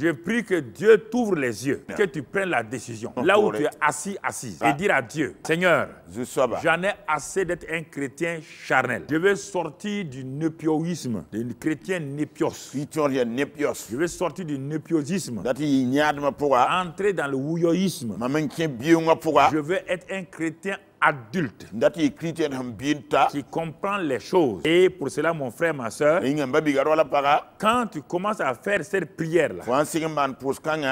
Je prie que Dieu t'ouvre les yeux, que tu prennes la décision. Là où tu es assis, assise, ah. et dire à Dieu, Seigneur, j'en ai assez d'être un chrétien charnel. Je veux sortir du népioïsme, du chrétien népios. Je veux sortir du népiosisme. Entrer dans le wouyoïsme. Je veux être un chrétien adulte qui comprend les choses. Et pour cela, mon frère, ma soeur, quand tu commences à faire cette prière-là,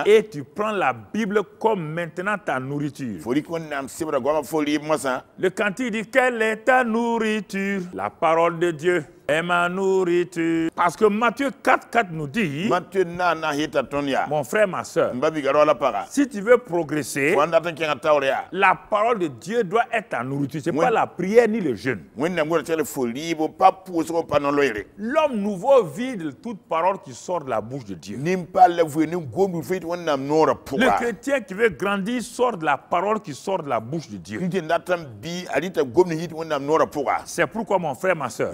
et tu prends la Bible comme maintenant ta nourriture, le cantique dit Quelle est ta nourriture La parole de Dieu. Parce que Matthieu 4.4 nous dit, mon frère, ma soeur, si tu veux progresser, la parole de Dieu doit être ta nourriture. Ce n'est pas la prière ni le jeûne. L'homme nouveau vide toute parole qui sort de la bouche de Dieu. Le chrétien qui veut grandir sort de la parole qui sort de la bouche de Dieu. C'est pourquoi, mon frère, ma soeur,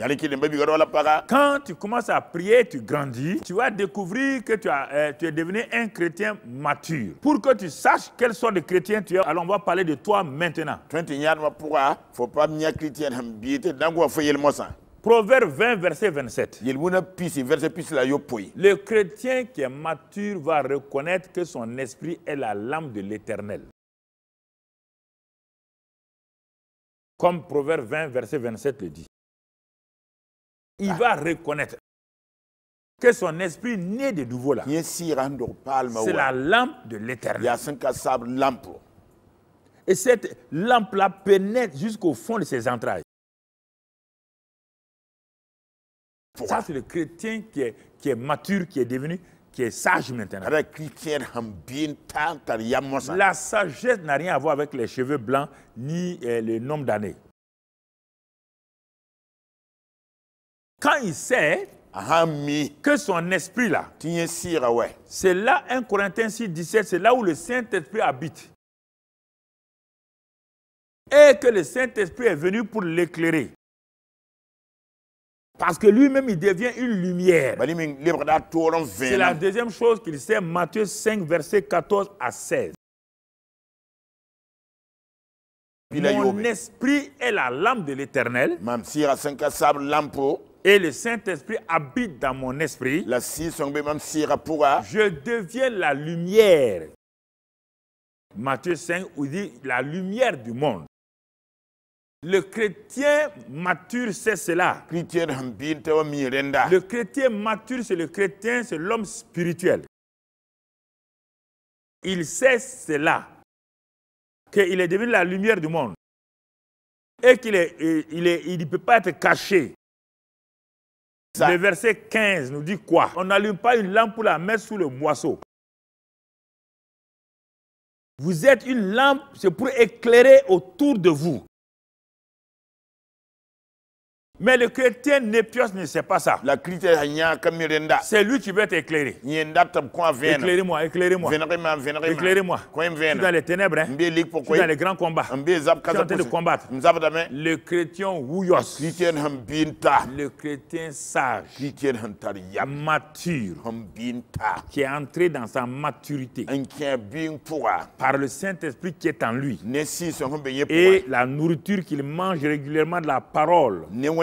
quand tu commences à prier, tu grandis, tu vas découvrir que tu, euh, es devenu un chrétien mature. Pour que tu saches quelle sorte de chrétien tu es, alors on va parler de toi maintenant. Hein, Proverbe 20, verset 27. Le chrétien qui est mature va reconnaître que son esprit est la lame de l'éternel. Comme Proverbe 20, verset 27 le dit il ah. va reconnaître que son esprit naît de nouveau là. C'est la lampe de l'éternel. Et cette lampe-là pénètre jusqu'au fond de ses entrailles. Ça, c'est le chrétien qui est, mature, qui est devenu, qui est sage maintenant. La sagesse n'a rien à voir avec les cheveux blancs ni euh, le nombre d'années. Quand il sait que son esprit là, ah c'est là 1 Corinthiens 6, 17, c'est là où le Saint-Esprit habite. Et que le Saint-Esprit est venu pour l'éclairer. Parce que lui-même, il devient une lumière. Bah, c'est la deuxième chose qu'il sait, Matthieu 5, verset 14 à 16. Mon esprit est la lampe de l'éternel et le Saint-Esprit habite dans mon esprit, je deviens la lumière. Matthieu 5 où dit la lumière du monde. Le chrétien mature, c'est cela. Le chrétien mature, c'est le chrétien, c'est l'homme spirituel. Il sait cela, qu'il est devenu la lumière du monde et qu'il ne peut pas être caché. Le verset 15 nous dit quoi On n'allume pas une lampe pour la mettre sous le moisseau. Vous êtes une lampe, c'est pour éclairer autour de vous. Mais le chrétien népios ne sait pas ça. C'est lui qui veut t'éclairer. Éclairez-moi, éclairez-moi. Éclairez-moi. Je suis dans les ténèbres, hein. je suis dans les grands combats. Je suis en train de combattre. Le chrétien Wuyos. Le chrétien sage. Mature. Qui est entré dans sa maturité. Par le Saint-Esprit qui est en lui. Et la nourriture qu'il mange régulièrement de la parole.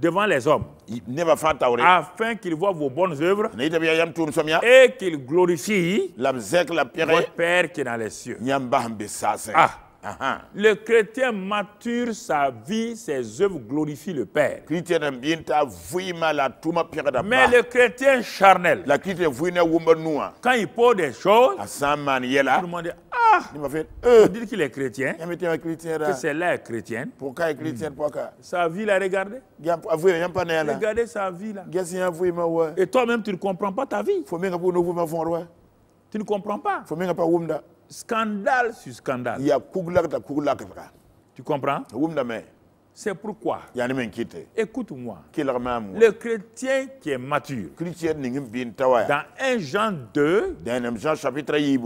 devant les hommes, afin qu'ils voient vos bonnes œuvres et qu'ils glorifient le Père qui est dans les cieux. Ah. Le chrétien mature sa vie, ses œuvres glorifient le Père. Mais le chrétien charnel, quand il pose des choses, tout le monde dit il m'a fait, euh! Vous qu'il est chrétien. Il un chrétien là. Que c'est là est chrétienne. Pourquoi est chrétien? Hmm. Pourquoi? Sa vie là, regardez. Regardez sa vie là. Et toi-même, tu ne comprends pas ta vie. Tu ne comprends pas. Scandale sur scandale. Il y a Tu comprends? C'est pourquoi. Écoute-moi. Le chrétien qui est mature. Dans 1 Jean 2.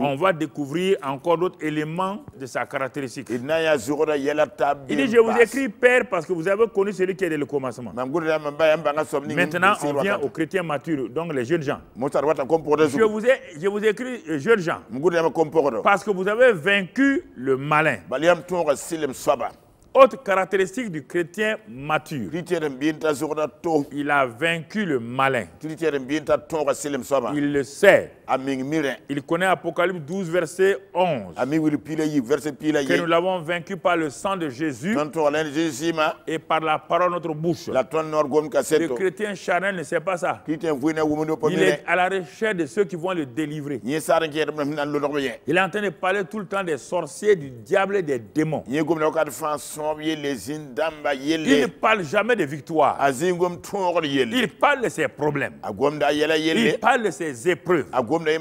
On va découvrir encore d'autres éléments de sa caractéristique. Il dit je vous écris père parce que vous avez connu celui qui est dès le commencement. Maintenant on vient aux chrétiens matures donc les jeunes gens. Je vous je vous écris euh, jeunes gens. Parce que vous avez vaincu le malin. Autre caractéristique du chrétien mature. Il a vaincu le malin. Il le sait. Il connaît Apocalypse 12, verset 11. Que nous l'avons vaincu par le sang de Jésus et par la parole de notre bouche. Le chrétien charnel ne sait pas ça. Il est à la recherche de ceux qui vont le délivrer. Il est en train de parler tout le temps des sorciers, du diable et des démons. Il ne parle jamais de victoire. Il parle de ses problèmes. Il parle de ses épreuves. Il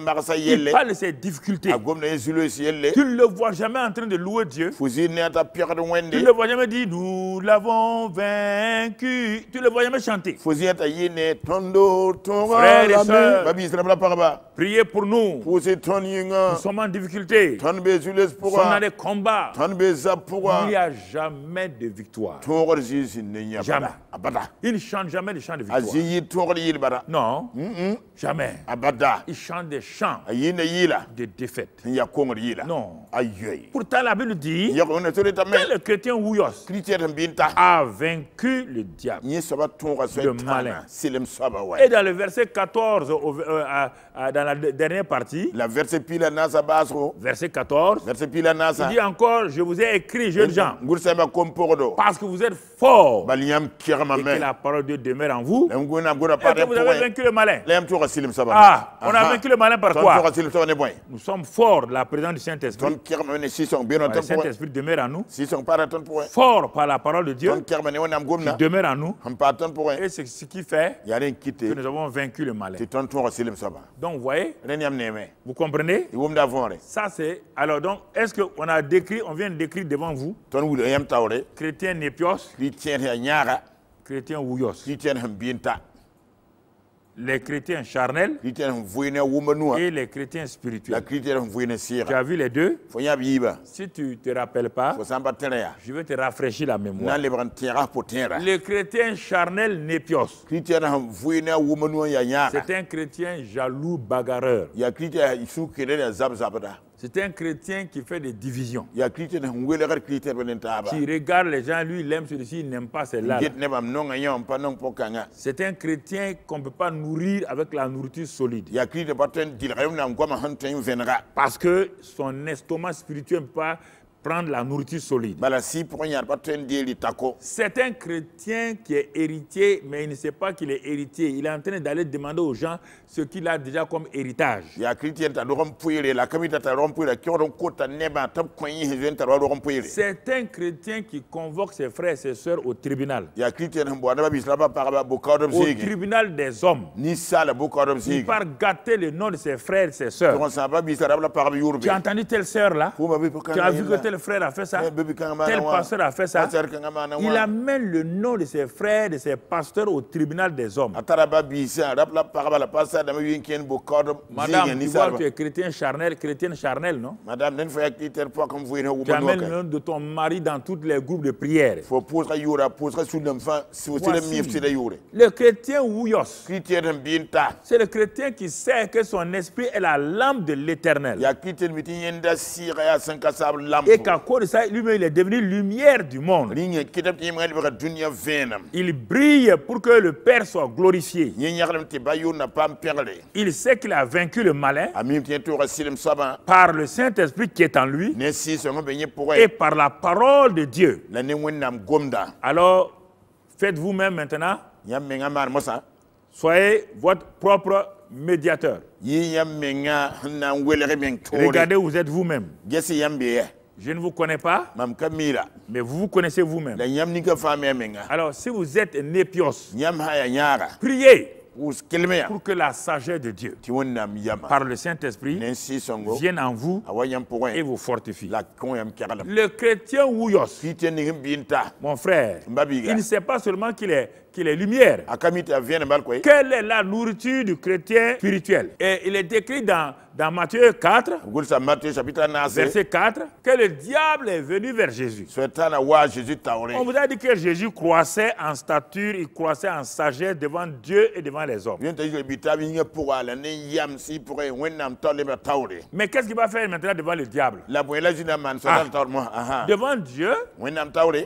parle de ses difficultés. Tu ne le vois jamais en train de louer Dieu. Tu ne le vois jamais dire Nous l'avons vaincu. Tu ne le vois jamais chanter. Frères et sœurs, priez pour nous. Nous sommes en difficulté. Nous sommes dans des combats. Il n'y a jamais de victoire. Jamais. Il ne chante jamais de chant de victoire. Non. Jamais. Il chante des champs ah, de défaite. Non. Pourtant, la Bible dit que le chrétien ouïos a vaincu le diable, le malin. Et dans le verset 14, euh, dans la dernière partie, verset, 14, il dit encore, je vous ai écrit, jeunes gens, parce que vous êtes forts et que la parole de Dieu demeure en vous et que vous avez vaincu le malin. Ah, on a vaincu malin par quoi Nous sommes forts la présence du Saint-Esprit. Le Saint-Esprit demeure en nous. Fort par la parole de Dieu. Qui demeure en nous. Hum, Et c'est ce qui fait que nous avons vaincu le malin. Donc vous voyez, vous comprenez Ça c'est... Alors donc, est-ce qu'on a décrit, on vient de décrire devant vous Chrétien Népios. Chrétien Chrétien Ouyos. Chrétien hum les chrétiens charnels et les chrétiens spirituels. Tu as vu les deux Si tu ne te rappelles pas, je vais te rafraîchir la mémoire. Le chrétien charnel Népios, c'est un chrétien jaloux bagarreur. C'est un chrétien qui fait des divisions. Qui regarde les gens, lui, il aime celui-ci, il n'aime pas celle-là. C'est un chrétien qu'on ne peut pas nourrir avec la nourriture solide. Parce que son estomac spirituel ne peut pas prendre la nourriture solide. C'est un chrétien qui est héritier, mais il ne sait pas qu'il est héritier. Il est en train d'aller demander aux gens ce qu'il a déjà comme héritage. C'est un chrétien qui convoque ses frères et ses soeurs au tribunal. Hein, au tribunal des hommes. Il part gâter le nom de ses frères et ses soeurs. Tu as entendu telle sœur là Tu as vu que telle frère a fait ça, eh, tel pasteur a fait ça. Il amène le nom de ses frères, de ses pasteurs au tribunal des hommes. Madame, tu vois, tu es chrétien charnel, chrétien charnel, non Madame, tu amènes le nom de ton mari dans tous les groupes de prière. Le chrétien Ouyos, c'est le chrétien qui sait que son esprit est la lampe de l'éternel. Et de ça, lui il est devenu lumière du monde. Il brille pour que le Père soit glorifié. Il sait qu'il a vaincu le malin par le Saint-Esprit qui est en lui et par la parole de Dieu. Alors, faites vous-même maintenant. Soyez votre propre médiateur. Regardez vous êtes vous-même. Je ne vous connais pas. Mais vous vous connaissez vous-même. Alors, si vous êtes né pios, priez pour que la sagesse de Dieu, par le Saint-Esprit, vienne en vous et vous fortifie. Le chrétien yos? mon frère, il ne sait pas seulement qu'il est qu'il est lumière. Quelle est la nourriture du chrétien spirituel Et il est décrit dans, dans Matthieu 4, verset 4, que le diable est venu vers Jésus. On vous a dit que Jésus croissait en stature, il croissait en sagesse devant Dieu et devant les hommes. Mais qu'est-ce qu'il va faire maintenant devant le diable Devant Dieu,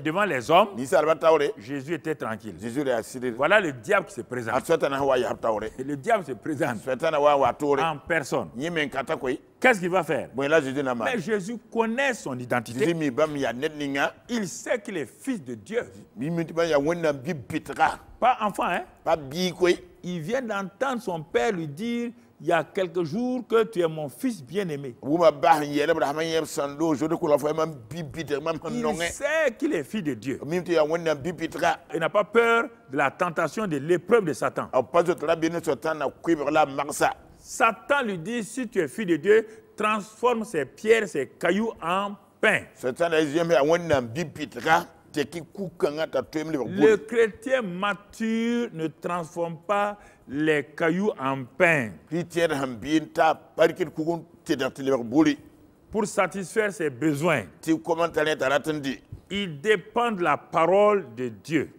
devant les hommes, Jésus était tranquille. Voilà le diable qui se présente. le diable se présente en personne. Qu'est-ce qu'il va faire Mais Jésus connaît son identité. Il sait qu'il est fils de Dieu. Pas enfant, hein Il vient d'entendre son père lui dire il y a quelques jours que tu es mon fils bien-aimé. Il sait qu'il est fils de Dieu. Il n'a pas peur de la tentation, de l'épreuve de Satan. Ah, Satan lui dit, si tu es fils de Dieu, transforme ces pierres, ces cailloux en pain. Le chrétien mature ne transforme pas les cailloux en pain. Pour satisfaire ses besoins, il dépend de la parole de Dieu.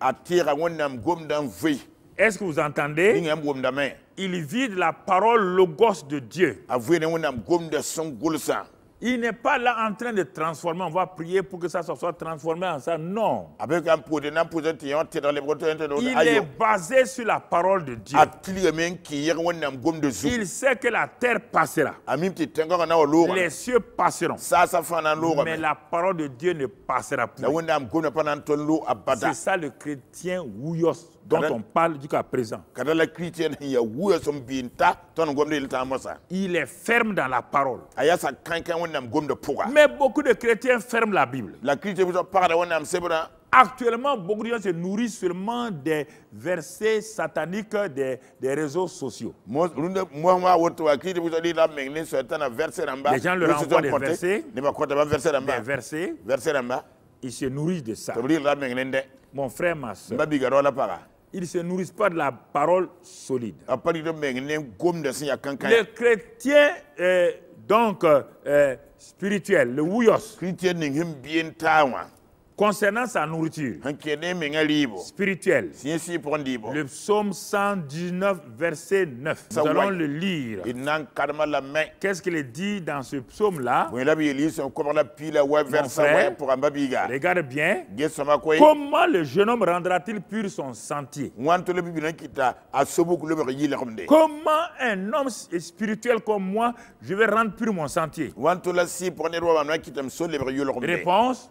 Est-ce que vous entendez Il vide la parole logos de Dieu. Il n'est pas là en train de transformer. On va prier pour que ça soit transformé en ça. Non. Il est basé sur la parole de Dieu. Il sait que la terre passera. Les cieux passeront. Mais la parole de Dieu ne passera plus. C'est ça le chrétien Wuyos dont on parle jusqu'à présent. Il est ferme dans la parole. Ah, Mais beaucoup de chrétiens ferment la Bible. Actuellement, beaucoup de gens se nourrissent seulement des versets sataniques des, réseaux sociaux. Les gens le envoient des versets, des versets, ils se nourrissent de ça. Mon frère, ma soeur, ils ne se nourrissent pas de la parole solide. Les chrétiens, euh, donc, euh, euh spirituels, le wuyos, Concernant sa nourriture spirituelle, le psaume 119, verset 9, nous allons le lire. Qu'est-ce qu'il est dit dans ce psaume-là Regarde bien. Comment le jeune homme rendra-t-il pur son sentier Comment un homme spirituel comme moi, je vais rendre pur mon sentier Réponse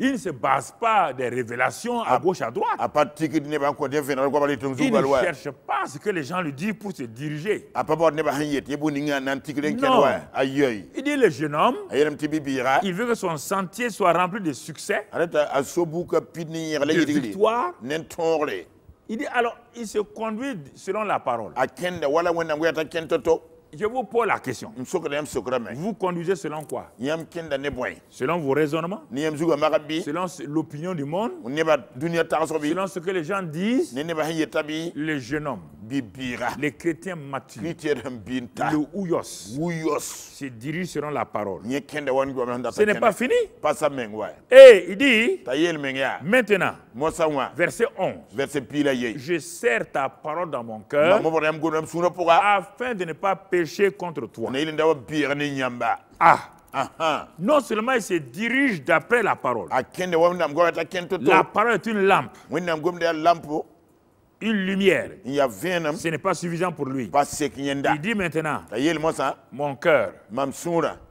il ne se base pas des révélations à, gauche, à droite. il ne cherche pas ce que les gens lui disent pour se diriger. Il dit le jeune homme, hein. il veut que son sentier soit rempli de succès, de victoire. Il dit alors, il se conduit selon la parole. Je vous pose la question. Vous conduisez selon quoi Selon vos raisonnements Selon l'opinion du monde Selon ce que les gens disent Les jeunes hommes, les chrétiens matures, le ouyos, se dirigent selon la parole. Ce n'est pas fini. Et eh, il dit, maintenant, Verset 11. Je serre ta parole dans mon cœur ah. afin de ne pas pécher contre toi. Ah. Ah, ah. Non seulement il se dirige d'après la parole. La parole est une lampe. Oh. Une lumière. Ce n'est pas suffisant pour lui. Il dit maintenant, hein. mon cœur,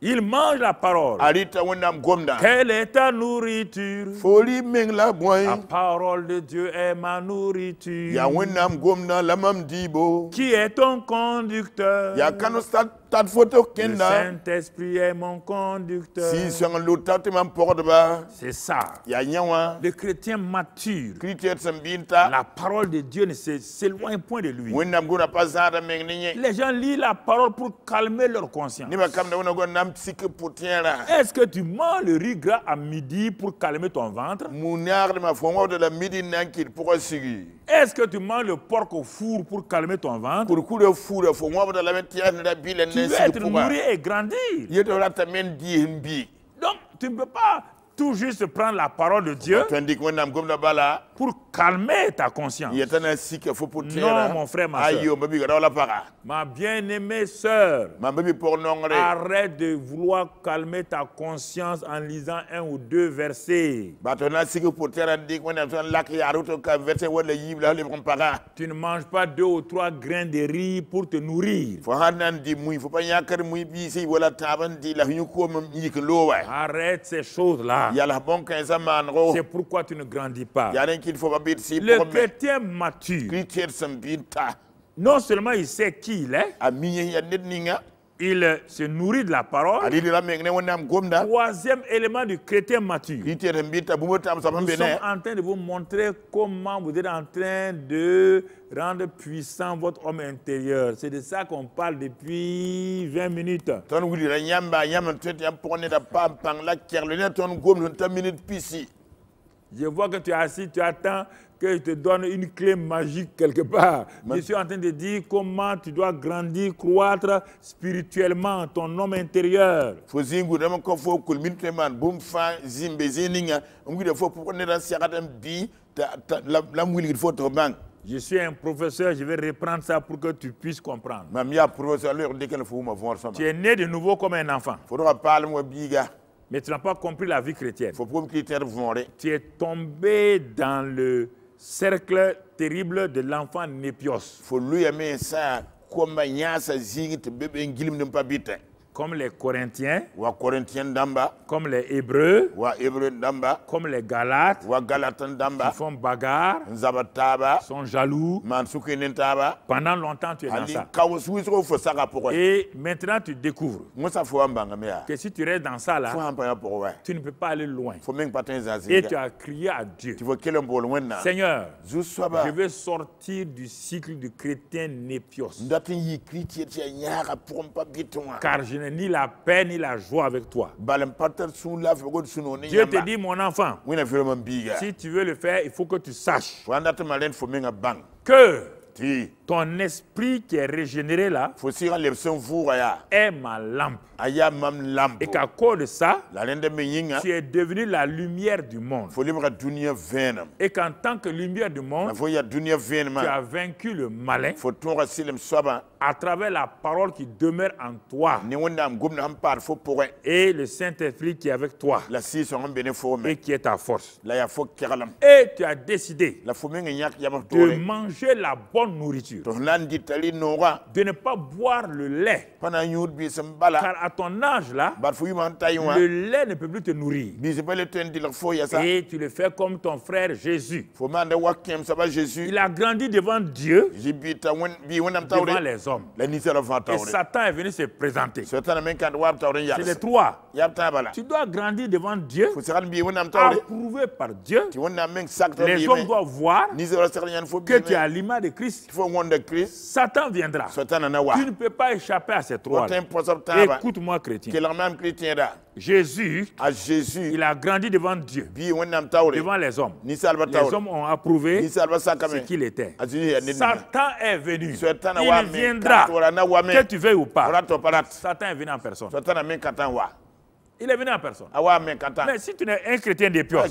Il mange la parole. Quelle est ta nourriture? La parole de Dieu est ma nourriture. Qui est ton conducteur? Le Saint-Esprit est mon conducteur. Si C'est ça. Hein. Les chrétien mature. La parole de Dieu ne s'éloigne point de lui. Les gens lisent la parole pour calmer leur conscience. Est-ce que tu manges le riz gras à midi pour calmer ton ventre? Est-ce que tu manges le porc au four pour calmer ton ventre? Tu veux être nourri et grandir. Donc, tu ne peux pas tout juste prendre la parole de Dieu pour calmer ta conscience. Non, hein. mon frère, ma soeur. Ma bien-aimée sœur, arrête de vouloir calmer ta conscience en lisant un ou deux versets. Tu ne manges pas deux ou trois grains de riz pour te nourrir. Arrête ces choses-là. C'est pourquoi tu ne grandis pas le chrétien mature, non seulement il sait qui il est, il se nourrit de la parole. Troisième élément du chrétien mature. Nous sommes en train de vous montrer comment vous êtes en train de rendre puissant votre homme intérieur. C'est de ça qu'on parle depuis 20 minutes. Je vois que tu es assis, tu attends que je te donne une clé magique quelque part. Je suis en train de dire comment tu dois grandir, croître spirituellement, ton homme intérieur. Je suis un professeur, je vais reprendre ça pour que tu puisses comprendre. Tu es né de nouveau comme un enfant mais tu n'as pas compris la vie chrétienne. Faut tu es tombé dans le cercle terrible de l'enfant népios. Faut lui aimer ça comme comme les Corinthiens, comme les Hébreux, comme les Galates, qui font bagarre, sont jaloux, Pendant longtemps, tu es dans ça. Et maintenant, tu découvres que si tu restes dans ça là, tu ne peux pas aller loin. Et tu as crié à Dieu. Seigneur, je veux sortir du cycle du chrétien népios. Car je n'ai ni la paix ni la joie avec toi. Dieu te dit, mon enfant, si tu veux le faire, il faut que tu saches que ton esprit qui est régénéré là est ma lampe. Et qu'à cause de ça, hein. tu es devenu la lumière du monde. Et qu'en tant que lumière du monde, tu as vaincu le malin ben. à travers la parole qui demeure en toi et le Saint-Esprit qui est avec toi et qui est ta force. Et tu as décidé de manger la bonne nourriture de ne pas boire le lait. Car à ton âge là, bah, le lait ne peut plus te nourrir. Et tu le fais comme ton frère Jésus. Il a grandi devant Dieu, devant les hommes. Et Satan est venu se présenter. C'est les trois. Tu dois grandir devant Dieu, approuvé par Dieu. Les hommes doivent voir que tu as l'image de Christ de Christ, Satan viendra. Tu ne peux pas échapper à cette trois. Écoute-moi, chrétien. Jésus, à Jésus, il a grandi devant Dieu, devant les hommes. Les hommes ont approuvé ce qu'il était. Ah, Satan est venu. Il viendra, que tu veuilles ou pas. Satan est venu en personne. Il est venu en personne. Mais si tu n'es un chrétien des pioche,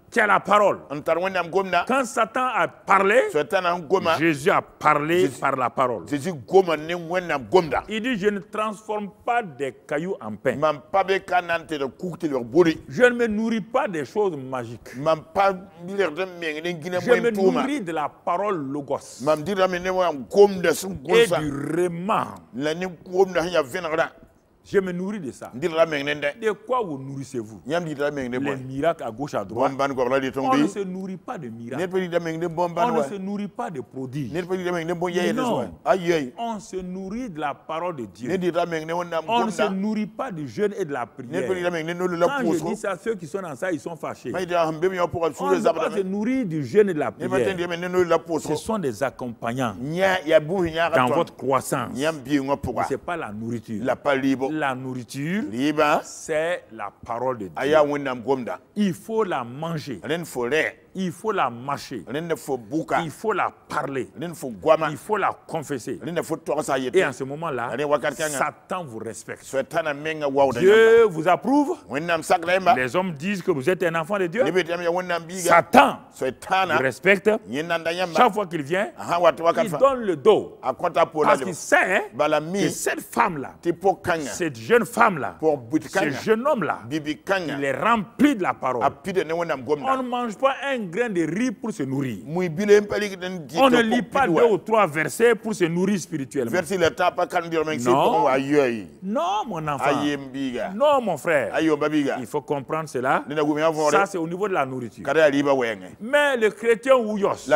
la parole. Quand Satan a parlé, Jésus a parlé par la parole. Il dit, je ne transforme pas des cailloux en pain. Je ne me nourris pas des choses magiques. Je me nourris de la parole logos. Et je me nourris de ça. De quoi vous nourrissez-vous Les miracles à gauche, à droite. On ne se nourrit pas de miracles. On ne se nourrit pas de prodiges. Non. On se nourrit de la parole de Dieu. On ne se nourrit pas du jeûne et de la prière. Quand je dis ça, ceux qui sont dans ça, ils sont fâchés. Ah, on ne peut se nourrir du jeûne et de la prière. Ce sont des accompagnants dans votre croissance. Ce n'est pas la nourriture la nourriture, c'est la parole de Dieu. Il faut la manger. Il faut la marcher. Il faut la parler. Il faut la confesser. Et en ce moment-là, Satan vous respecte. Dieu vous approuve. Les hommes disent que vous êtes un enfant de Dieu. Satan vous respecte. Chaque fois qu'il vient, il donne le dos. Parce qu'il sait que cette femme-là, cette jeune femme-là, ce jeune homme-là, il est rempli de la parole. On ne mange pas un grain de riz pour se nourrir. On ne lit pas deux ou trois versets pour se nourrir spirituellement. Non, non mon enfant. Non, mon frère. Oh, Il faut comprendre cela. Ça, c'est au niveau de la nourriture. Hein. Mais le chrétien Ouyos,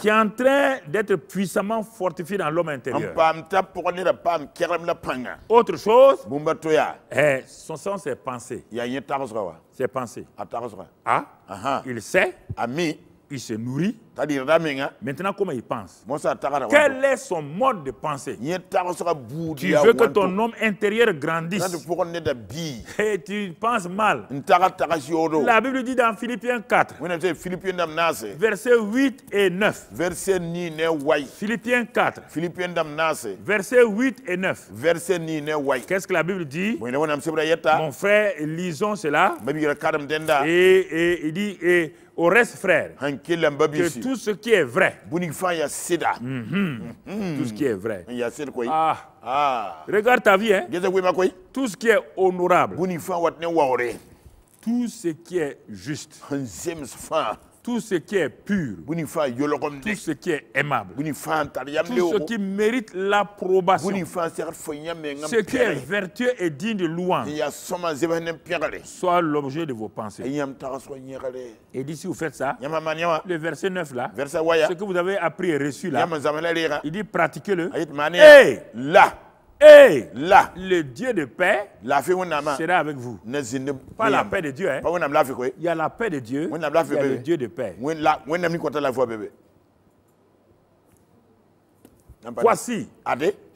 qui est en train d'être puissamment fortifié dans l'homme intérieur, autre chose, eh, son sens est pensée. C'est pensé. À ah, uh -huh. Il sait. Ami. Il se nourrit. Maintenant, comment il pense Quel est son mode de pensée Tu veux que ton homme intérieur grandisse. Et tu penses mal. La Bible dit dans Philippiens 4, versets 8 et 9. Philippiens 4, versets 8 et 9. Qu'est-ce que la Bible dit Mon frère, lisons cela. Et, il dit... Et, au reste, frère, tout ce qui est vrai. Bounifan Yaseda. Mm-hmm. Mm-hmm. Tout ce qui est vrai. Yased quoi ah. ah. Regarde ta vie. Hein. Tout ce qui est honorable. Bounifan Watne Waore. Tout ce qui est juste. James Fan tout ce qui est pur, tout ce qui est aimable, tout ce qui mérite l'approbation, e ce qui est vertueux et digne de louange, soit l'objet de vos pensées. Et d'ici vous faites ça, le verset 9 là, ce que vous avez appris et reçu là, il dit pratiquez-le. Et là, et le Dieu de paix sera avec vous. Pas la paix de Dieu. Hein. Il y a la paix de Dieu. Il y a le Dieu de paix. Voici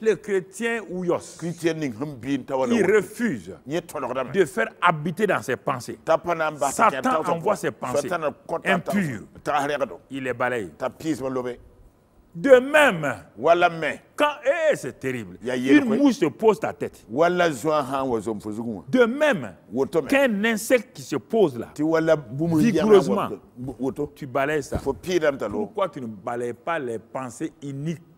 le chrétien Ouyos Il refuse de faire habiter dans ses pensées. Satan envoie ses pensées impures. Il les balaye. De même, quand eh, eh, c'est terrible, une mouche se pose ta tête. De même, qu'un insecte qui se pose là, vigoureusement, tu balayes ça. Hein, Pourquoi tu ne balayes pas les pensées iniques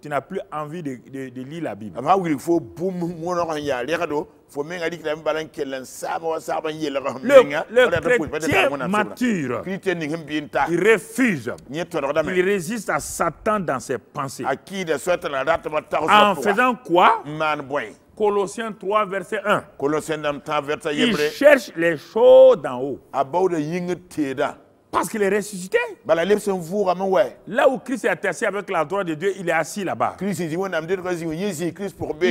tu n'as plus envie de, lire la Bible. Le, le chrétien mature, il refuse, il résiste à Satan dans ses pensées. En faisant quoi Colossiens 3, verset 1. Il cherche les choses d'en haut. Parce qu'il est ressuscité. Bah, là où Christ est attaché avec la droite de Dieu, il est assis là-bas. Il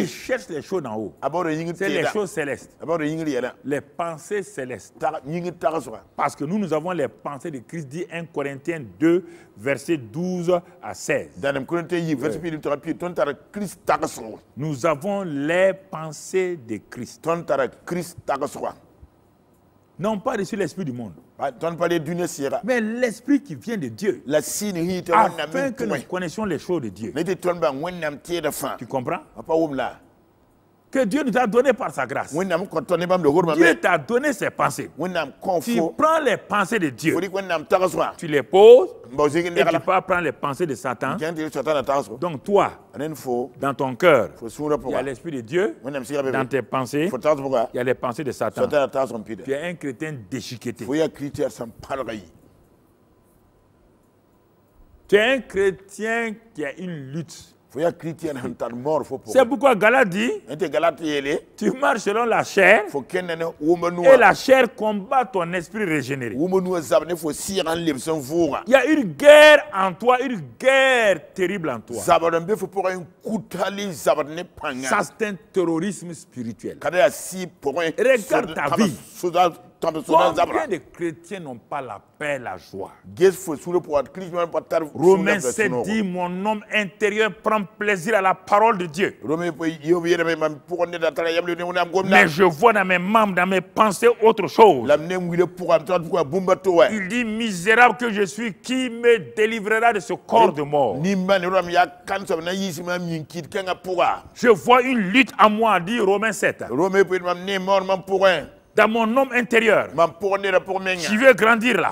cherche les choses en haut. C'est les choses célestes. Les pensées célestes. Parce que nous, nous avons les pensées de Christ, dit 1 Corinthiens 2, versets 12 à 16. Nous avons les pensées de Christ. Non pas reçu l'esprit du monde. Mais l'esprit qui vient de Dieu, afin que nous connaissions les choses de Dieu. Tu comprends que Dieu nous a donné par sa grâce. Dieu t'a donné ses pensées. Tu prends les pensées de Dieu. Tu les poses et tu pas prendre les pensées de Satan. Donc toi, dans ton cœur, il y a l'Esprit de Dieu. Dans tes pensées, il y a les pensées de Satan. Tu es un chrétien déchiqueté. Tu es un chrétien qui a une lutte. C'est pourquoi Galat dit. Hein, tu marches selon la chair. Et la chair combat ton esprit régénéré. Il y a une guerre en toi, une guerre terrible en toi. Ça c'est un terrorisme spirituel. Regarde ta vie. Combien de chrétiens n'ont pas la paix, la joie Romains 7 dit, mon homme intérieur prend plaisir à la parole de Dieu. Mais je vois dans mes membres, dans mes pensées autre chose. Il dit, misérable que je suis, qui me délivrera de ce corps de mort Je vois une lutte en moi, dit Romains 7 dans mon homme intérieur. Je veux grandir là.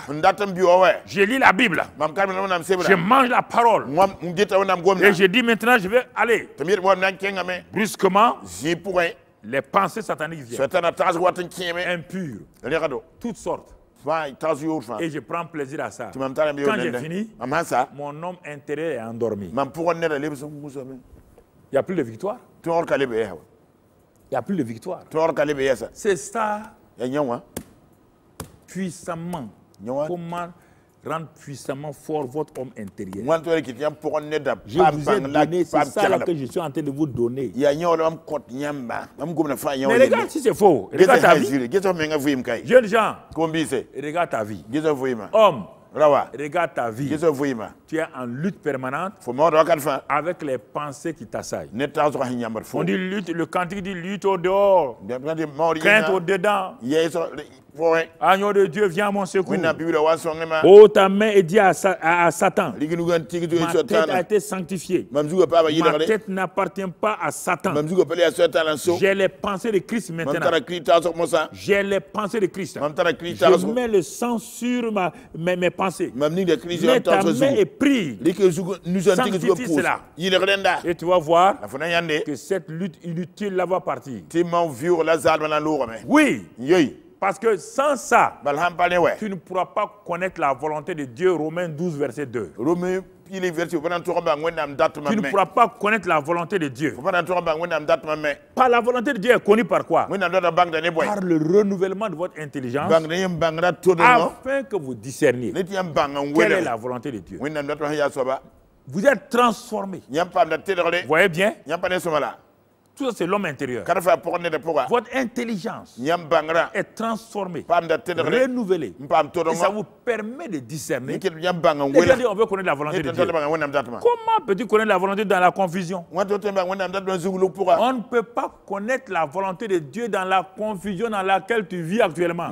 Je lis la Bible. Je mange la parole. Et je dis maintenant, je vais aller. Brusquement, les pensées sataniques viennent. Impures. Toutes sortes. Et je prends plaisir à ça. Quand j'ai fini, hein, mon homme intérieur est endormi. Il n'y a plus de victoire. Il n'y a plus de victoire. C'est ça. Hein. Puissamment. Hein. Comment rendre puissamment fort votre homme intérieur. Je vous ai donné, c'est ça que je suis en train de vous donner. Mais regarde si c'est faux. Regarde ta vie. Jeune gens, regarde ta vie. Homme, Regarde ta vie. Tu es en lutte permanente avec les pensées qui t'assaillent. On dit lutte, le cantique dit lutte au dehors, crainte au dedans. Agneau de Dieu, viens à mon secours. Oh, ta main est dit à, Satan. Ma tête a été sanctifiée. Ma tête n'appartient pas à Satan. J'ai les pensées de Christ maintenant. J'ai les pensées de Christ. Je mets le sang sur mes, pensées. Mais ta main est prise. Sanctifie cela. Et tu vas voir que cette lutte inutile là va partir. Oui. Parce que sans ça, tu ne pourras pas connaître la volonté de Dieu. Romains 12, verset 2. Tu ne pourras pas connaître la volonté de Dieu. Par la volonté de Dieu est connue par quoi Par le renouvellement de votre intelligence afin que vous discerniez quelle est la volonté de Dieu. Vous êtes transformé. voyez bien tout ça, c'est l'homme intérieur. Votre intelligence est transformée, renouvelée. Et ça vous permet de discerner. on veut connaître la volonté de Dieu. Comment peux-tu connaître la volonté dans la confusion On ne peut pas connaître la volonté de Dieu dans la confusion dans laquelle tu vis actuellement.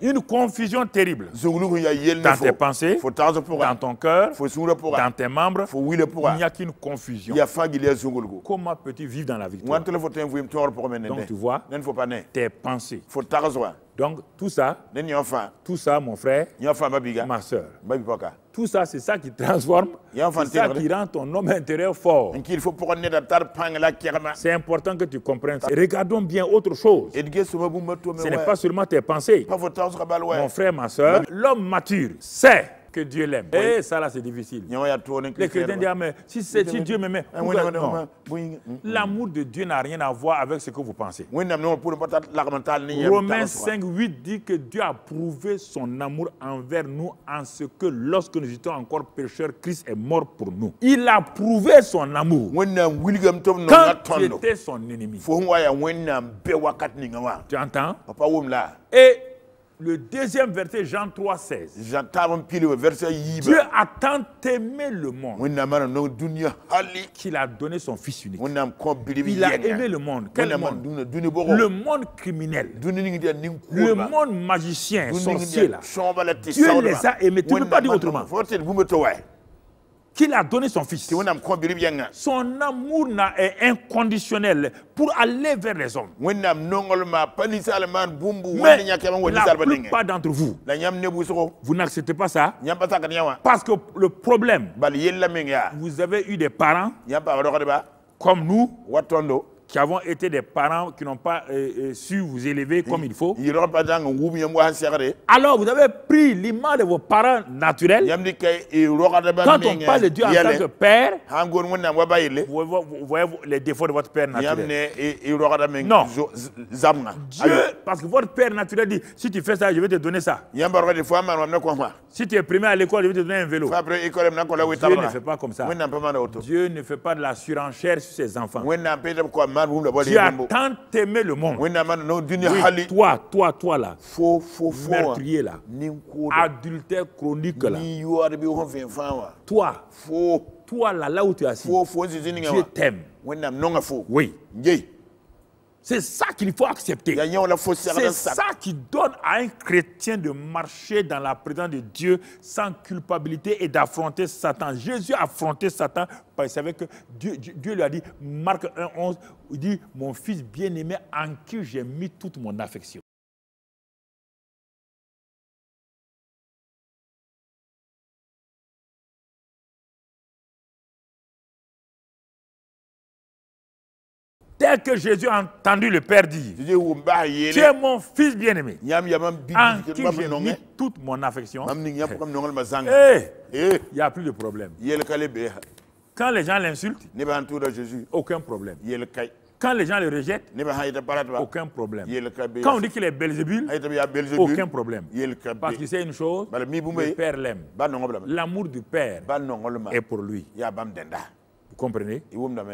Une confusion terrible. Dans tes pensées, dans ton cœur, dans tes membres, il n'y a qu'une confusion Comment peux-tu vivre dans la victoire Donc tu vois, tes pensées. Donc tout ça, tout ça mon frère, ma soeur, tout ça c'est ça qui transforme, c'est ça qui rend ton homme intérieur fort. C'est important que tu comprennes ça. Regardons bien autre chose. Ce n'est pas seulement tes pensées. Mon frère, ma soeur, l'homme mature sait que Dieu l'aime. Et ça, là, c'est difficile. Les chrétiens disent, si, c'est Dieu m'aimait, l'amour de Dieu n'a rien à voir avec ce que vous pensez. Romains 5, 8 dit que Dieu a prouvé son amour envers nous en ce que lorsque nous étions encore pécheurs, Christ est mort pour nous. Il a prouvé son amour quand tu étais son ennemi. Tu entends Et le deuxième verset, Jean 3, 16. Dieu bah, a tant aimé le monde qu'il a donné son Fils unique. Il a hein. aimé le monde. Quel monde Le monde criminel. Le bah. monde magicien, sorcier. Dieu les a aimés. Tu ne peux pas dire autrement qu'il a donné son fils. Son amour est inconditionnel pour aller vers les hommes. Mais pas d'entre vous, vous n'acceptez pas ça parce que le problème, vous avez eu des parents comme nous qui avons été des parents qui n'ont pas euh, euh, su vous élever comme il faut. Alors vous avez pris l'image de vos parents naturels. Quand on parle de Dieu en tant que père, vous voyez les défauts de votre père naturel. Non. Dieu, parce que votre père naturel dit, si tu fais ça, je vais te donner ça. Si tu es primé à l'école, je vais te donner un vélo. Dieu ne fait pas comme ça. Dieu ne fait pas de la surenchère sur ses enfants. Tu tant aimé le monde. Oui, toi, toi, toi là. Hein. Meurtrier là. Adultère chronique là. Hein. Toi. Faux. Toi là, là où tu es assis. Je hein. t'aime. Oui. C'est ça qu'il faut accepter. C'est ça qui donne à un chrétien de marcher dans la présence de Dieu sans culpabilité et d'affronter Satan. Jésus a affronté Satan parce qu'il savait que Dieu, Dieu, lui a dit, Marc 1, 11, il dit, mon fils bien-aimé en qui j'ai mis toute mon affection. que Jésus a entendu le Père dire, tu es mon fils bien-aimé, en qui j'ai toute mon affection, il n'y eh. eh. eh. a plus de problème. Quand les gens l'insultent, aucun problème. Quand les gens le rejettent, aucun problème. Quand on dit qu'il est Belzébul, aucun problème. Parce qu'il sait une chose, bah, le Père bah, l'aime. L'amour du Père bah, est pour lui. Vous comprenez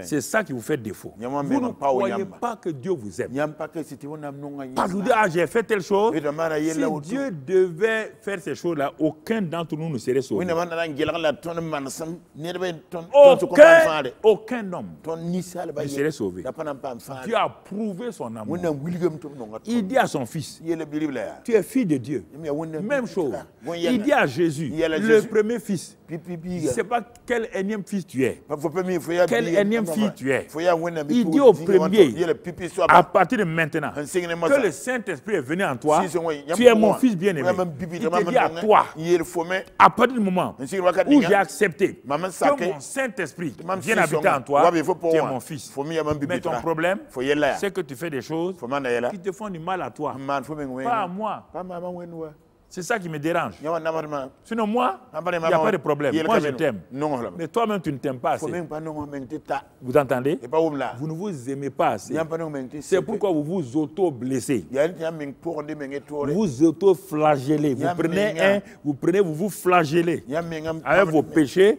C'est ça qui vous fait défaut. Vous ne croyez pas que Dieu vous aime. Parce que ah, j'ai fait telle chose. Si Dieu devait faire ces choses-là, aucun d'entre nous ne serait sauvé. Aucun, aucun homme ne serait sauvé. Dieu a prouvé son amour. Il dit à son fils, tu es fille de Dieu. Même chose. Il dit à Jésus, le premier fils, je ne sais pas quel énième fils tu es quelle énième fille tu es. Il dit au premier, à partir de maintenant, que le Saint-Esprit est venu en toi, tu es mon fils bien-aimé. Il te dit à hein. toi, à partir du moment où j'ai hein. accepté que mon Saint-Esprit vienne habiter en toi, tu es mon fils. Mais ton problème, hein. c'est que tu fais des choses qui te font du mal à toi, pas à moi. C'est ça qui me dérange. Sinon, moi, il n'y a pas de problème. Moi, je t'aime. Mais toi-même, tu ne t'aimes pas assez. Vous entendez Vous ne vous aimez pas assez. C'est pourquoi vous vous auto-blessez. Vous auto-flagellez. Vous prenez un, vous prenez, vous vous flagellez. Avec vos péchés,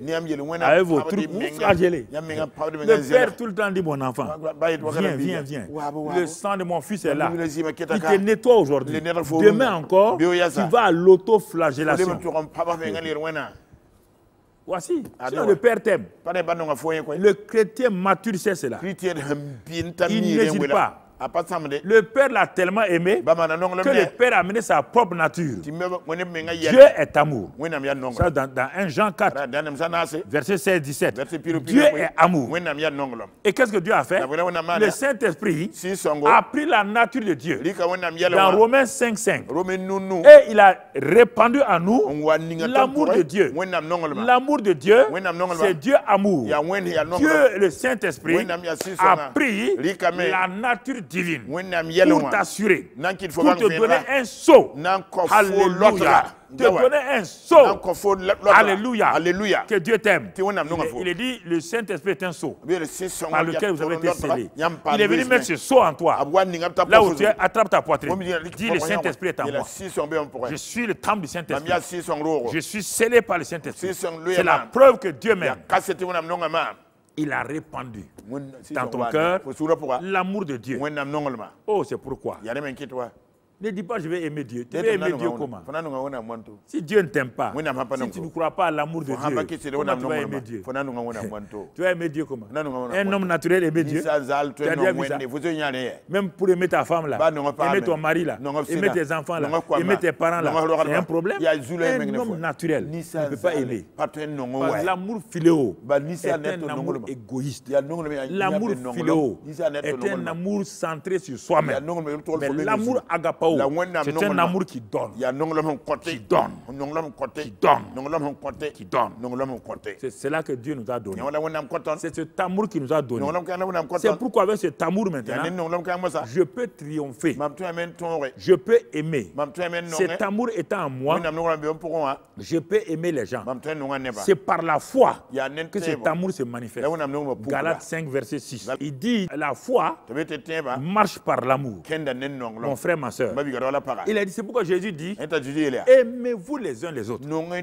avec vos trucs, vous flagellez. Le père tout le temps dit, mon enfant, viens, viens, viens. Le sang de mon fils est là. Il te nettoie aujourd'hui. Demain encore, tu vas va à l'autoflagellation. Voici, c'est ah, le père thème. Le chrétien mature, c'est cela. Il n'hésite pas. Le Père l'a tellement aimé bah, que le Père a amené sa propre nature. Dieu est amour. Ça, dans, 1 Jean 4, verset 16, 17. Dieu est amour. Et qu'est-ce que Dieu a fait Le Saint-Esprit a pris la nature de Dieu. Dans Romains 5, 5. Et il a répandu à nous l'amour de Dieu. L'amour de Dieu, c'est Dieu amour. Dieu, le Saint-Esprit, a pris la nature de pour t'assurer, pour te donner un saut. Alléluia. Te donner un Alléluia. Que Dieu t'aime. Il est dit, eh le Saint-Esprit est un saut par lequel vous avez été scellé Il est venu mettre ce saut en toi. Là où tu attrapes attrape ta poitrine. Dis, le Saint-Esprit est en moi. Je suis le temple du Saint-Esprit. Je suis scellé par le Saint-Esprit. C'est la preuve que Dieu m'aime il a répandu dans ton cœur l'amour de Dieu. Oh, c'est pourquoi. Ne dis pas je vais aimer Dieu. Tu vas aimer Dieu comment Si Dieu ne t'aime pas, si tu ne crois pas à l'amour de Dieu, tu vas aimer Dieu Tu vas Dieu comment Un homme naturel aimer Dieu. Même pour aimer ta femme là, bah, aimer ton mari là, aimer tes enfants là, aimer tes parents là, c'est un problème. Un homme naturel ne peut pas aimer. L'amour philéo bah, est un amour égoïste. L'amour philéo est un amour centré sur soi-même. Mais l'amour agapao Oh, c'est un amour qui donne. qui donne. Qui donne. Qui donne. C'est cela que Dieu nous a donné. C'est cet amour qui nous a donné. C'est pourquoi avec cet amour maintenant, je peux triompher. Je peux aimer. Cet amour étant en moi, je peux aimer les gens. C'est par la foi que cet amour se manifeste. Galates 5, verset 6. Il dit, la foi marche par l'amour. Mon frère, ma soeur, il a dit, c'est pourquoi Jésus dit, hein, aimez-vous les uns les autres. Hein,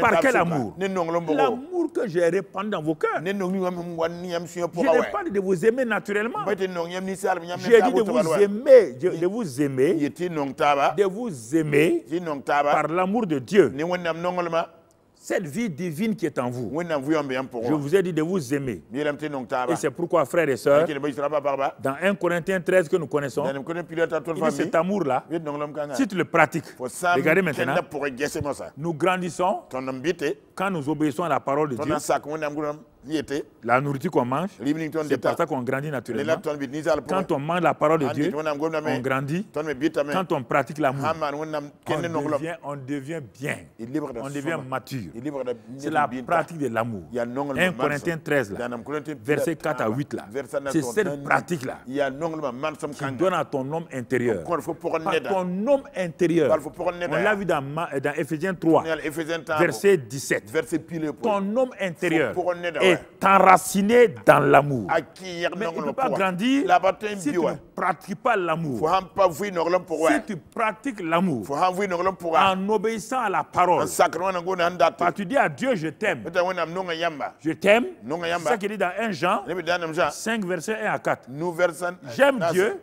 par quel amour L'amour que j'ai répandu dans vos cœurs. Je ne parle de vous aimer naturellement. je dit de vous aimer, de vous aimer, de vous aimer par l'amour de Dieu cette vie divine qui est en vous. Je vous ai dit de vous aimer. Et c'est pourquoi, frères et sœurs, dans 1 Corinthiens 13 que nous connaissons, il cet amour-là, si tu le pratiques, regardez maintenant, nous grandissons quand nous obéissons à la parole de Dieu. La nourriture qu'on mange, c'est pour ça qu'on grandit naturellement. Quand on mange la parole de Dieu, on grandit. Quand on pratique l'amour, on devient, bien. On devient mature. C'est la pratique de l'amour. 1 Corinthiens 13, là, verset 4 à 8, là. C'est cette pratique-là qui donne à ton homme intérieur. Par ton homme intérieur, on l'a vu dans, dans Ephésiens 3, verset 17. Ton homme intérieur est T'enraciner dans l'amour. Mais ne peut pas grandir si tu ne pratiques pas l'amour. Si tu pratiques l'amour en obéissant à la parole, quand tu dis à Dieu, je t'aime, je t'aime, c'est ce qu'il dit dans 1 Jean 5, versets 1 à 4. J'aime Dieu,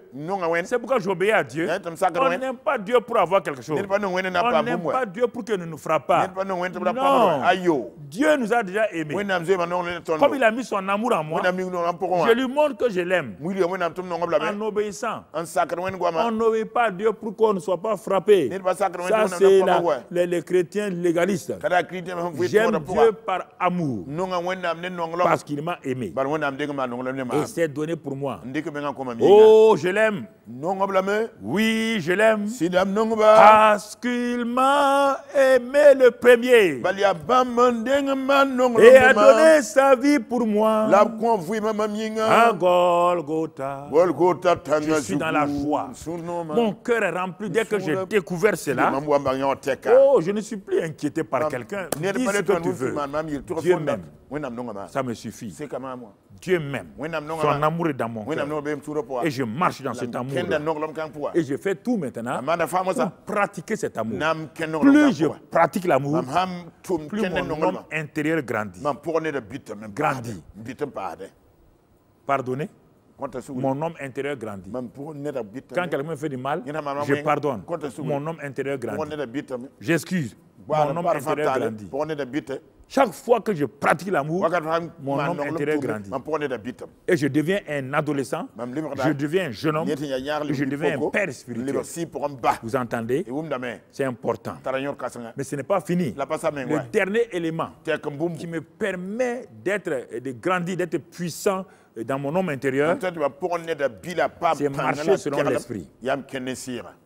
c'est pourquoi j'obéis à Dieu. Hein, on n'aime pas Dieu pour avoir quelque chose. On n'aime pas Dieu pour que ne nous frappe pas. Non, oh. Dieu nous a déjà aimés. Comme il a mis son amour en moi, je lui montre que je l'aime. En obéissant. On n'obéit pas à Dieu pour qu'on ne soit pas frappé. Ça, c'est les, les, chrétiens légalistes. J'aime Dieu par amour. Parce qu'il m'a aimé. Bah, Et s'est donné pour moi. Oh, je l'aime. Oui, je l'aime. Parce qu'il m'a aimé le premier. Bah, Et a donné sa vie pour moi. Hein. Golgotha. Je suis dans la joie. Hein. Mon cœur est rempli. Dès que j'ai découvert cela, oh, je ne suis plus inquiété par quelqu'un. Dis ce que tu veux. Dieu m'aime. Ça me suffit. Dieu même. Son amour est dans mon cœur. Et je marche dans cet amour. Et je fais tout maintenant pour pratiquer cet amour. Plus je pratique l'amour, plus mon homme intérieur grandit. Grandit. Pardonnez mon homme intérieur grandit. Quand quelqu'un me fait du mal, je pardonne. Mon homme intérieur grandit. J'excuse. Mon homme intérieur grandit. Chaque fois que je pratique l'amour, mon homme intérieur grandit. Et je deviens un adolescent, je deviens un jeune homme, je deviens un père spirituel. Vous entendez C'est important. Mais ce n'est pas fini. Le dernier élément qui me permet d'être, de grandir, d'être puissant dans mon homme intérieur, c'est marcher selon l'esprit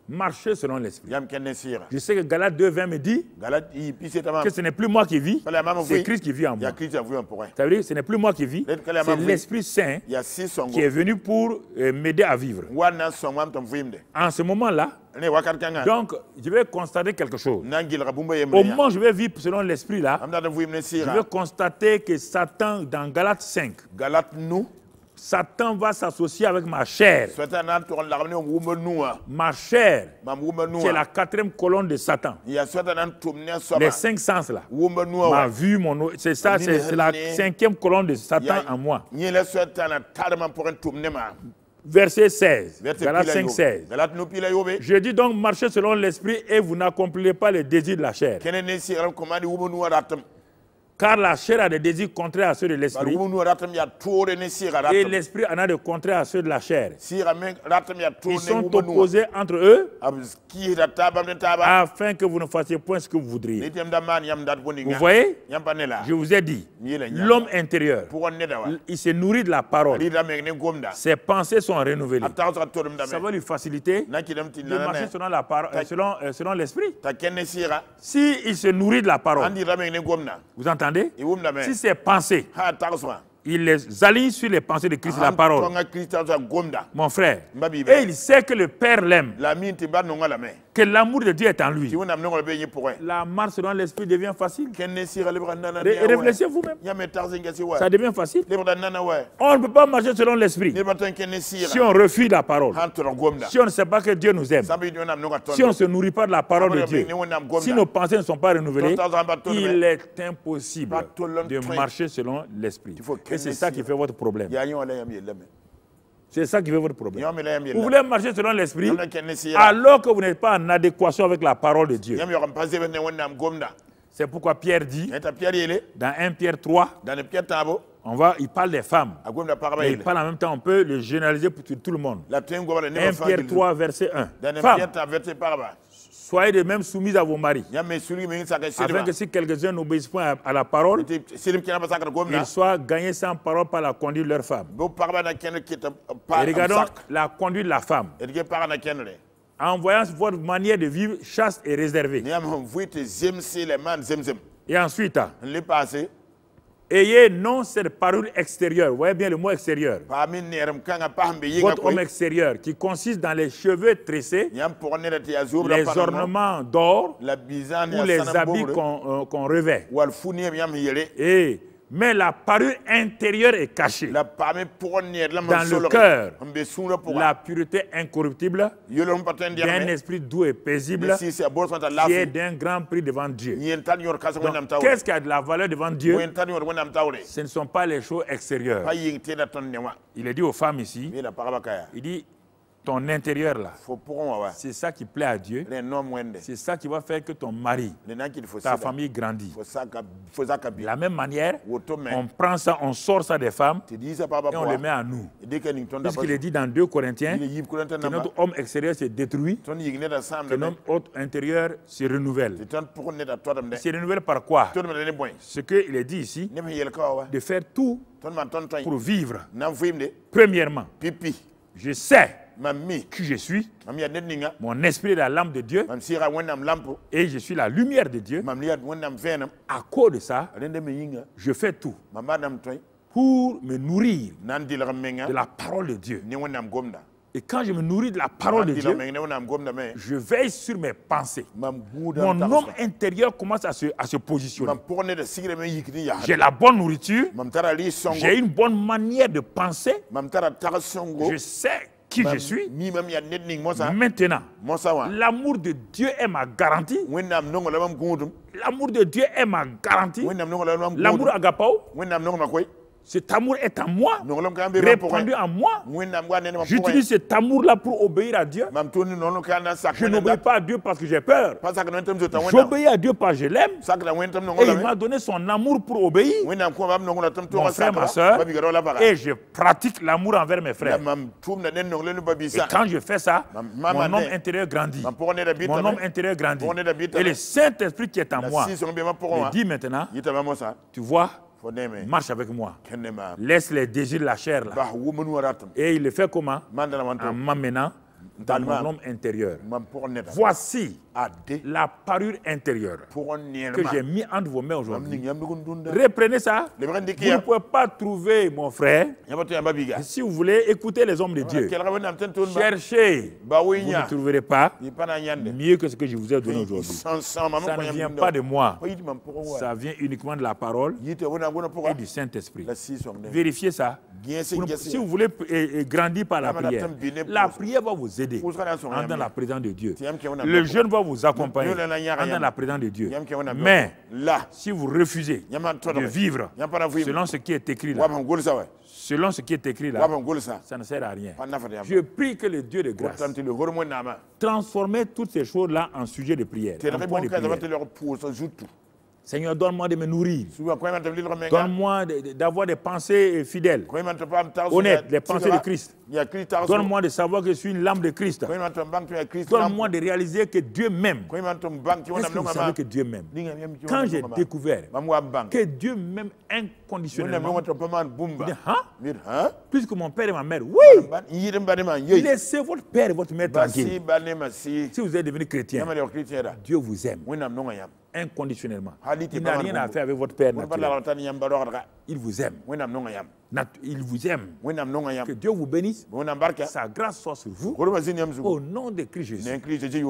marcher selon l'esprit. Je sais que Galate 2.20 me dit que ce n'est plus moi qui vis, c'est Christ qui vit en moi. Ça veut dire que ce n'est plus moi qui vis, c'est l'Esprit Saint qui est venu pour euh, m'aider à vivre. En ce moment-là, donc, je vais constater quelque chose. Au moment où je vais vivre selon l'esprit là, je vais constater que Satan, dans Galate 5, Galate nous, Satan va s'associer avec ma chair. Hein. Ma chair, c'est hein. la quatrième colonne de Satan. Les cinq sens là. Ma vue, mon c'est ça, c'est la cinquième colonne de Satan en moi. Verset 16. verset 5, 16. Je dis donc, marchez selon l'esprit et vous n'accomplirez pas les désirs de la chair. Car la chair a des désirs contraires à ceux de l'esprit. Et l'esprit en a des contraires à ceux de la chair. Ils sont opposés entre eux ah, afin que vous ne fassiez point ce que vous voudriez. Vous voyez, je vous ai dit, l'homme intérieur, il se nourrit de la parole. Ses pensées sont renouvelées. Ça va lui faciliter de marcher selon euh, euh, selon l'esprit. Si il se nourrit de la parole, vous entendez si ses pensées, ah, il les aligne sur les pensées de Christ, et la parole. Mon frère, et il sait que le Père l'aime que l'amour de Dieu est en lui. La marche selon l'esprit devient facile. Ah réfléchissez vous-même. Ça devient facile. On ne peut pas marcher selon l'esprit. Si on refuse la parole, si on ne sait pas que Dieu nous aime, si on ne se nourrit pas de la parole de ah, Dieu, si nos pensées ne sont pas renouvelées, il est impossible de marcher selon l'esprit. Et c'est ça qui fait votre problème. C'est ça qui veut votre problème. Vous voulez marcher selon l'esprit alors que vous n'êtes pas en adéquation avec la parole de Dieu. C'est pourquoi Pierre dit dans 1 Pierre 3, on il parle des femmes. Mais il parle en même temps, on peut le généraliser pour tout, le monde. 1 Pierre 3, verset 1. Femmes, soyez de même soumises à vos maris. Afin que si quelques-uns n'obéissent pas à la parole, ils soient gagnés sans parole par la conduite de leur femme. Et regardons la conduite de la femme. En voyant votre manière de vivre chaste et réservée. Et ensuite, hein, Ayez non cette parole extérieure, voyez bien le mot extérieur. Votre homme extérieur qui consiste dans les cheveux tressés, les ornements d'or ou les habits euh, qu'on revêt. Et mais la parure intérieure est cachée. Dans le cœur, la pureté incorruptible un esprit doux et paisible qui est d'un grand prix devant Dieu. Qu'est-ce qui a de la valeur devant Dieu Ce ne sont pas les choses extérieures. Il a dit aux femmes ici, il dit, ton intérieur là. C'est ça qui plaît à Dieu. C'est ça qui va faire que ton mari, ta famille grandit. De la même manière, on prend ça, on sort ça des femmes et on le met à nous. Puisqu'il est dit dans 2 Corinthiens que notre homme extérieur se détruit, que notre homme intérieur se renouvelle. se renouvelle par quoi Ce qu'il est dit ici, de faire tout pour vivre. Premièrement, je sais qui je suis. Mon esprit est la lampe de Dieu. Et je suis la lumière de Dieu. À cause de ça, je fais tout pour me nourrir de la parole de Dieu. Et quand je me nourris de la parole de Dieu, je veille sur mes pensées. Mon homme intérieur commence à se, à se positionner. J'ai la bonne nourriture. J'ai une bonne manière de penser. Je sais qui je suis. Maintenant, l'amour de Dieu est ma garantie. L'amour de Dieu est ma garantie. L'amour agapao. Cet amour est en moi, répandu en moi. J'utilise cet amour-là pour obéir à Dieu. Je n'obéis pas à Dieu parce que j'ai peur. J'obéis à Dieu parce que je l'aime. Et il m'a donné son amour pour obéir. Mon frère, ma soeur. Et je pratique l'amour envers mes frères. Et quand je fais ça, mon homme intérieur grandit. Mon homme intérieur grandit. Et le Saint-Esprit qui est en moi me dit maintenant, tu vois, Marche avec moi. Laisse les désirs de la chair là. Bah, Et il le fait comment En m'amenant dans mon homme intérieur. Voici la parure intérieure que j'ai mis entre vos mains aujourd'hui. Reprenez ça. Vous ne hein. pouvez pas trouver mon frère. Si vous voulez écouter les hommes de Dieu, cherchez. Vous ne trouverez pas mieux que ce que je vous ai donné aujourd'hui. Ça ne vient pas de moi. Ça vient uniquement de la parole et du Saint-Esprit. Vérifiez ça. Si vous voulez euh, euh, grandir par la prière, la prière va vous aider dans la présence de Dieu. Le jeûne va vous accompagner dans la présence de Dieu. Mais là, si vous refusez de vivre selon ce qui est écrit là, selon ce qui est écrit là, ça ne sert à rien. Je prie que le Dieu de grâce transforme toutes ces choses-là en sujet de prière. de Seigneur, donne-moi de me nourrir. Donne-moi d'avoir des pensées fidèles, honnêtes, les pensées de Christ. Donne-moi de savoir que je suis une lame de Christ. Donne-moi de réaliser que Dieu même Est-ce que que Dieu même Quand j'ai découvert que Dieu même inconditionnellement, bah. hein? hein? Puisque mon père et ma mère, bah, oui! Laissez votre père et votre mère bah, tranquille. Si vous êtes devenu chrétien, Dieu vous aime inconditionnellement. Il n'a rien à faire avec votre père. Naturel. Il vous aime. Il vous aime. Que Dieu vous bénisse. Sa grâce soit sur vous. Au nom de Christ Jésus.